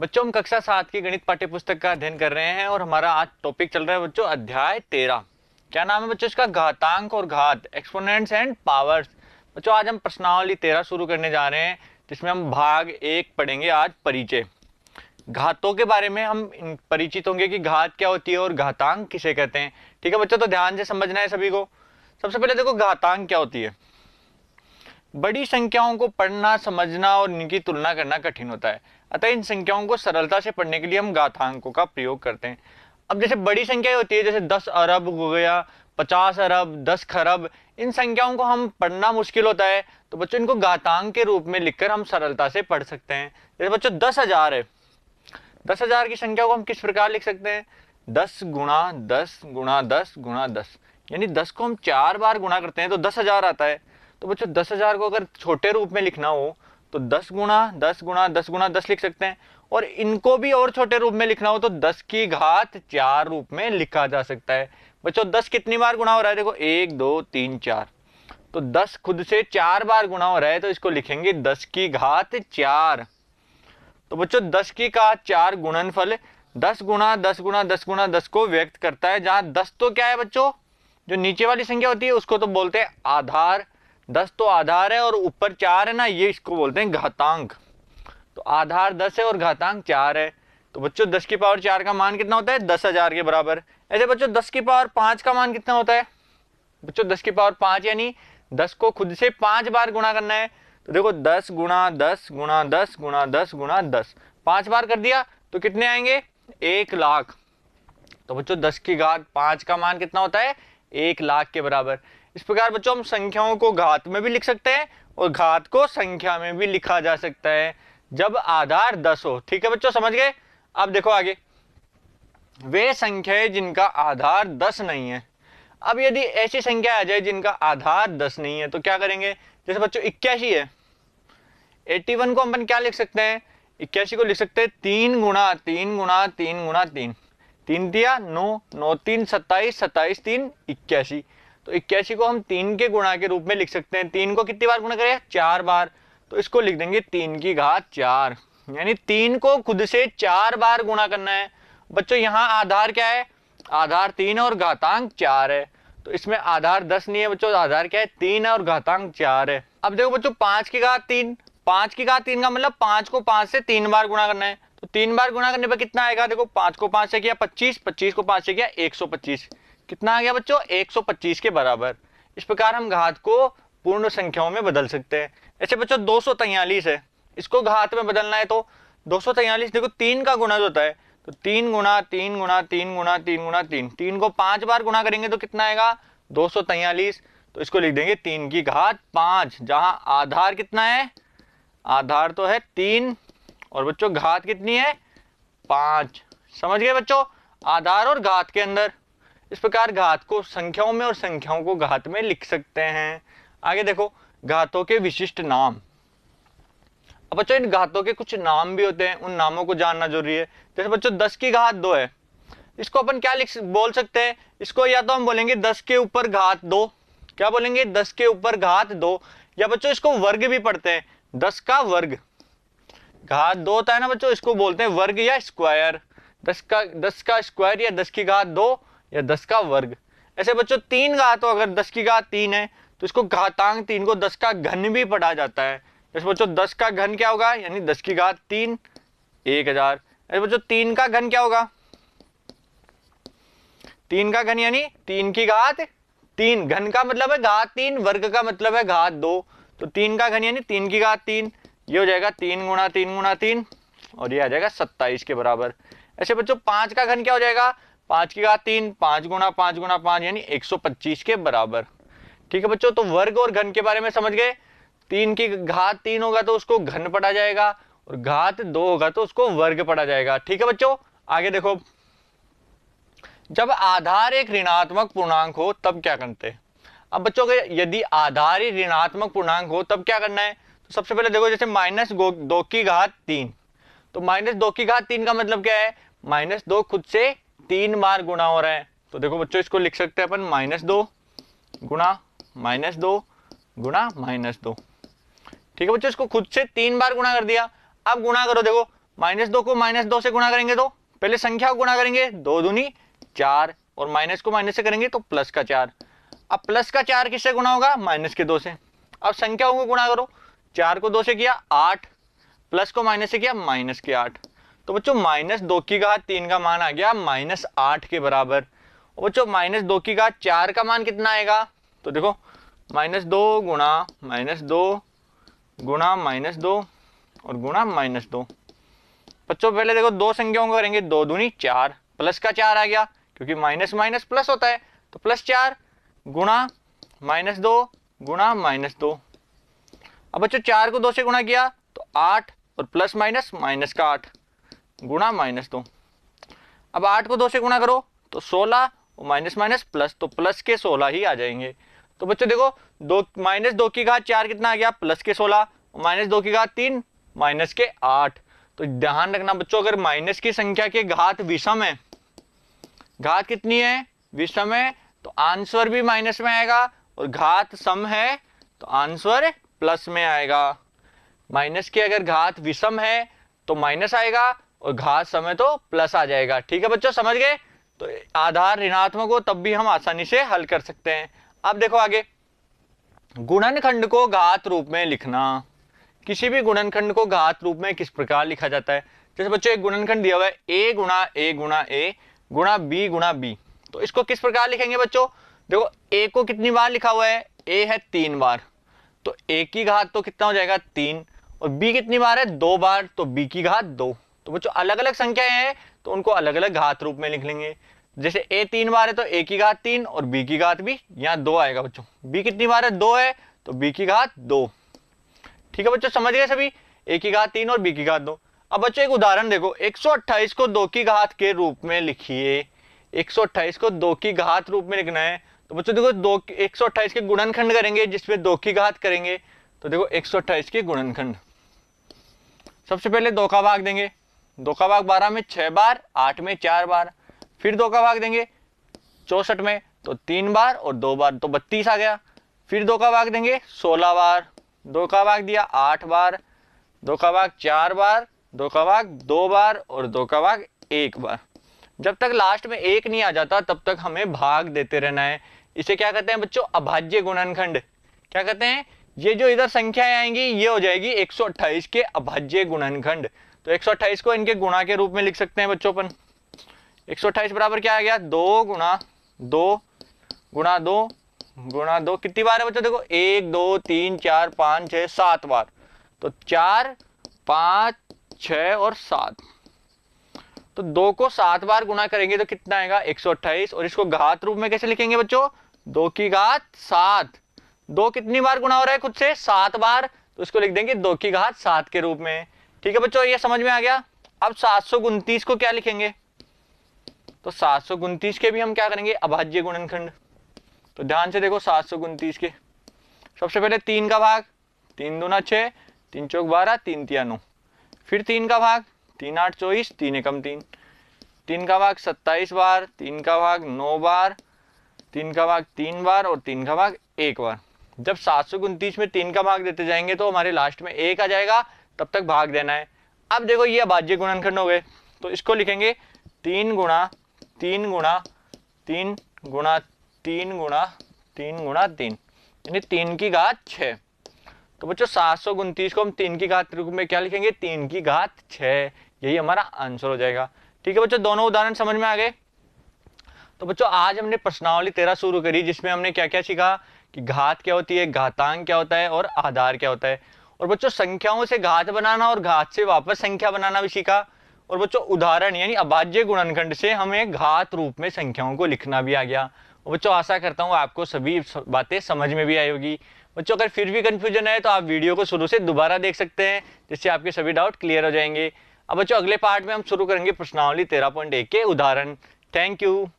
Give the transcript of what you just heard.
बच्चों हम कक्षा सात की गणित पाठ्य पुस्तक का अध्ययन कर रहे हैं और हमारा आज टॉपिक चल रहा है बच्चों अध्याय तेरह क्या नाम है बच्चों इसका घातांक और घात एक्सपोनेंट्स एंड पावर्स बच्चों आज हम प्रश्नावली तेरह शुरू करने जा रहे हैं जिसमें हम भाग एक पढ़ेंगे आज परिचय घातों के बारे में हम परिचित होंगे कि घात क्या होती है और घातांक किसे कहते हैं ठीक है बच्चों तो ध्यान से समझना है सभी को सबसे पहले देखो घातांक क्या होती है बड़ी संख्याओं को पढ़ना समझना और इनकी तुलना करना कठिन होता है अतः इन संख्याओं को सरलता से पढ़ने के लिए हम गाथांकों का प्रयोग करते हैं अब जैसे बड़ी संख्या होती है जैसे दस अरब हो गया पचास अरब दस खरब इन संख्याओं को हम पढ़ना मुश्किल होता है तो बच्चों इनको गातांग के रूप में लिखकर हम सरलता से पढ़ सकते हैं जैसे बच्चों दस हजार है दस हजार की संख्या को हम किस प्रकार लिख सकते हैं दस गुणा दस गुणा दस गुणा दस यानी दस को हम चार बार गुणा करते हैं तो दस हजार आता है तो बच्चों दस हजार को अगर छोटे रूप में लिखना हो तो दस गुणा दस गुणा दस गुणा दस लिख सकते हैं और इनको भी और छोटे रूप में लिखना हो तो दस की घात चार रूप में लिखा जा सकता है बच्चों दस कितनी बार गुणा हो रहा है देखो एक दो तीन चार तो दस खुद से चार बार गुणा हो रहा है तो इसको लिखेंगे दस की घात चार तो बच्चों दस की का चार गुणन फल दस गुणा दस गुणा दस गुणा दस को व्यक्त करता है जहां दस तो क्या है बच्चों जो नीचे वाली संख्या होती है उसको तो बोलते हैं आधार दस तो आधार है और ऊपर चार है ना ये इसको बोलते हैं घातांक तो आधार दस है और घातांक चार है तो बच्चों दस की पावर चार का मान कितना होता है दस हजार के बराबर ऐसे बच्चों दस की पावर पांच का मान कितना होता है बच्चों दस की पावर पांच यानी दस को खुद से पांच बार गुणा करना है तो देखो दस गुणा दस गुणा दस गुणा दस गुणा दस पांच बार कर दिया तो कितने आएंगे एक लाख तो बच्चों दस की घात पांच का मान कितना होता है एक लाख के बराबर इस प्रकार बच्चों हम संख्याओं को घात में भी लिख सकते हैं और घात को संख्या में भी लिखा जा सकता है जब आधार दस हो ठीक है बच्चों समझ गए अब देखो आगे वे संख्याएं जिनका आधार दस नहीं है अब यदि ऐसी संख्या आ जाए जिनका आधार दस नहीं है तो क्या करेंगे जैसे बच्चों इक्यासी है एट्टी वन को अपन क्या लिख सकते हैं इक्यासी को लिख सकते हैं तीन गुणा तीन गुणा तीन गुणा तीन तीन दिया नौ नौ तीन सत्ताईस सत्ताईस तीन इक्यासी तो इक्यासी को हम तीन के गुणा के रूप में लिख सकते हैं तीन को कितनी बार गुणा करें चार बार तो इसको लिख देंगे तीन की घात चार यानी तीन को खुद से चार बार गुणा करना है बच्चों यहाँ आधार क्या है आधार तीन और घातांक चार है तो इसमें आधार दस नहीं है बच्चों आधार क्या है तीन है और घातांक चार है अब देखो बच्चों पांच की घात तीन पांच की घात तीन का मतलब पांच को पांच से तीन बार गुणा करना है तो तीन बार गुणा करने पर कितना आएगा देखो पांच को पांच से किया पच्चीस पच्चीस को पांच से किया एक सौ पच्चीस कितना आ गया बच्चों 125 के बराबर इस प्रकार हम घात को पूर्ण संख्याओं में बदल सकते हैं ऐसे बच्चों दो है इसको घात में बदलना है तो दो देखो तीन का गुणा होता है तो तीन गुणा तीन गुणा तीन गुणा तीन गुणा तीन तीन को पांच बार गुणा करेंगे तो कितना आएगा दो तो इसको लिख देंगे तीन की घात पांच जहां आधार कितना है आधार तो है तीन और बच्चों घात कितनी है पांच समझ गए बच्चों आधार और घात के अंदर इस प्रकार घात को संख्याओं में और संख्याओं को घात में लिख सकते हैं आगे देखो घातों के विशिष्ट नाम अब बच्चों इन घातों के कुछ नाम भी होते हैं उन नामों को जानना जरूरी है जैसे बच्चों दस की घात दो है इसको अपन क्या लिख बोल सकते हैं इसको या तो हम बोलेंगे दस के ऊपर घात दो क्या बोलेंगे दस के ऊपर घात दो या बच्चों इसको वर्ग भी पढ़ते हैं दस का वर्ग घात दो होता है ना बच्चों इसको बोलते हैं वर्ग या स्क्वायर दस का दस का स्क्वायर या दस की घात दो या दस का वर्ग ऐसे बच्चों तीन घात हो अगर दस की घात तीन है तो इसको घातांक तीन को दस का घन भी पढ़ा जाता है ऐसे बच्चों दस का घन क्या होगा यानी दस की घात तीन एक हजार ऐसे बच्चों तीन का घन क्या होगा तीन का घन यानी तीन की घात तीन घन का मतलब है घात तीन वर्ग का मतलब है घात दो तो तीन का घन यानी तीन की घात तीन ये हो जाएगा तीन गुणा तीन गुणा तीन और ये आ जाएगा सत्ताईस के बराबर ऐसे बच्चों पांच का घन क्या हो जाएगा पांच की घात तीन पांच गुणा पांच गुणा पांच यानी एक सौ पच्चीस के बराबर ठीक है बच्चों तो वर्ग और घन के बारे में समझ गए तीन की घात तीन होगा तो उसको घन पढ़ा जाएगा और घात दो होगा तो उसको वर्ग पढ़ा जाएगा ठीक है बच्चों आगे देखो जब आधार एक ऋणात्मक पूर्णांक हो तब क्या करते हैं अब बच्चों के यदि आधार ही ऋणात्मक पूर्णांक हो तब क्या करना है तो सबसे पहले देखो जैसे माइनस दो की घात तीन तो माइनस दो की घात तीन का मतलब क्या है माइनस दो खुद से तीन बार गुणा हो रहा है तो देखो बच्चों इसको लिख सकते हैं अपन माइनस दो गुणा माइनस दो गुणा माइनस दो ठीक है बच्चों इसको खुद से तीन बार गुणा कर दिया अब गुणा करो देखो माइनस दो को माइनस दो से गुणा करेंगे तो पहले संख्या को गुणा करेंगे दो दूनी चार और माइनस को माइनस से करेंगे तो प्लस का चार अब प्लस का चार किससे गुणा होगा माइनस के दो से अब संख्याओं को गुणा करो चार को दो से किया आठ प्लस को माइनस से किया माइनस के आठ तो बच्चों माइनस दो की घात तीन का मान आ गया माइनस आठ के बराबर और बच्चों माइनस दो की घात चार का मान कितना आएगा तो देखो माइनस दो गुणा माइनस दो गुणा माइनस दो और गुणा माइनस दो बच्चों पहले देखो दो संख्याओं को करेंगे दो दूनी चार प्लस का चार आ गया क्योंकि माइनस माइनस प्लस होता है तो प्लस चार गुणा माइनस दो गुणा माइनस दो अब बच्चों चार को दो से गुणा किया तो आठ और प्लस माइनस माइनस का आठ गुणा माइनस दो अब आठ को दो से गुणा करो तो सोलह माइनस माइनस प्लस तो प्लस के सोलह ही आ जाएंगे तो बच्चों देखो दो माइनस दो की घात चार कितना आ गया प्लस के सोलह माइनस दो की घात तीन माइनस के आठ तो ध्यान रखना बच्चों अगर माइनस की संख्या के घात विषम है घात कितनी है विषम है तो आंसर भी माइनस में आएगा और घात सम है तो आंसर प्लस में आएगा माइनस के अगर घात विषम है तो माइनस आएगा और घात समय तो प्लस आ जाएगा ठीक है बच्चों समझ गए तो आधार ऋणात्मक हो तब भी हम आसानी से हल कर सकते हैं अब देखो आगे गुणनखंड को घात रूप में लिखना किसी भी गुणनखंड को घात रूप में किस प्रकार लिखा जाता है जैसे बच्चों एक गुणनखंड दिया हुआ है ए गुणा ए गुणा ए गुणा बी गुणा बी तो इसको किस प्रकार लिखेंगे बच्चों देखो ए को कितनी बार लिखा हुआ है ए है तीन बार तो ए की घात तो कितना हो जाएगा तीन और बी कितनी बार है दो बार तो बी की घात दो तो बच्चों अलग अलग संख्याएं हैं तो उनको अलग अलग घात रूप में लिख लेंगे जैसे ए तीन बार है तो ए की घात तीन और बी की घात भी यहाँ दो आएगा बच्चों बी कितनी बार है दो है तो बी की घात दो ठीक है बच्चों समझ गए सभी ए की घात तीन और बी की घात दो अब बच्चों एक उदाहरण देखो 128 को दो की घात के रूप में लिखिए अट्ठाईस को दो की घात रूप में लिखना है तो बच्चों देखो दो 128 के गुणनखंड करेंगे जिसमें दो की घात करेंगे तो देखो 128 के गुणनखंड सबसे पहले दो का भाग देंगे दो का भाग बारह में छह बार आठ में चार बार फिर दो का भाग देंगे चौसठ में तो तीन बार और दो बार तो बत्तीस आ गया फिर दो का भाग देंगे सोलह बार दो का भाग दिया आठ बार दो का भाग चार बार दो का भाग दो बार और दो का भाग एक बार जब तक लास्ट में एक नहीं आ जाता तब तक हमें भाग देते रहना है इसे क्या कहते हैं बच्चों अभाज्य गुणनखंड क्या कहते हैं ये जो इधर संख्याएं आएंगी ये हो जाएगी 128 के अभाज्य गुणनखंड तो एक को इनके गुणा के रूप में लिख सकते हैं बच्चों अपन एक बराबर क्या आ गया दो गुणा दो गुणा दो गुणा दो कितनी बार है बच्चों देखो एक दो तीन चार पाँच छः सात बार तो चार पाँच छ और सात तो दो को सात बार गुणा करेंगे तो कितना आएगा एक और इसको घात रूप में कैसे लिखेंगे बच्चों दो की घात सात दो कितनी बार गुणा हो रहा है खुद से सात बार तो इसको लिख देंगे दो की घात सात के रूप में ठीक है बच्चों ये समझ में आ गया अब सात सौ को क्या लिखेंगे तो सात सौ के भी हम क्या करेंगे अभाज्य गुणनखंड तो ध्यान से देखो सात सौ के सबसे पहले तीन का भाग तीन दूना छः तीन चौक बारह तीन तिया नौ फिर तीन का भाग तीन आठ चौबीस तीन एकम तीन तीन का भाग सत्ताईस बार तीन का भाग नौ बार तीन का भाग तीन बार और तीन का भाग एक बार जब सात सौ उनतीस में तीन का भाग देते जाएंगे तो हमारे लास्ट में एक आ जाएगा तब तक भाग देना है अब देखो ये अभाज्य गुणनखंड हो गए तो इसको लिखेंगे तीन गुणा तीन गुणा तीन गुणा तीन गुणा तीन गुणा तीन यानी तीन की घात छ तो बच्चों सात सौ उनतीस को हम तीन की घात रूप में क्या लिखेंगे तीन की घात छ यही हमारा आंसर हो जाएगा ठीक है बच्चों दोनों उदाहरण समझ में आ गए तो बच्चों आज हमने प्रश्नावली तेरह शुरू करी जिसमें हमने क्या क्या सीखा कि घात क्या होती है घातांक क्या होता है और आधार क्या होता है और बच्चों संख्याओं से घात बनाना और घात से वापस संख्या बनाना भी सीखा और बच्चों उदाहरण यानी अभाज्य गुणनखंड से हमें घात रूप में संख्याओं को लिखना भी आ गया और बच्चों आशा करता हूँ आपको सभी बातें समझ में भी आई होगी बच्चों अगर फिर भी कन्फ्यूजन है तो आप वीडियो को शुरू से दोबारा देख सकते हैं जिससे आपके सभी डाउट क्लियर हो जाएंगे अब बच्चों अगले पार्ट में हम शुरू करेंगे प्रश्नावली तेरह पॉइंट एक के उदाहरण थैंक यू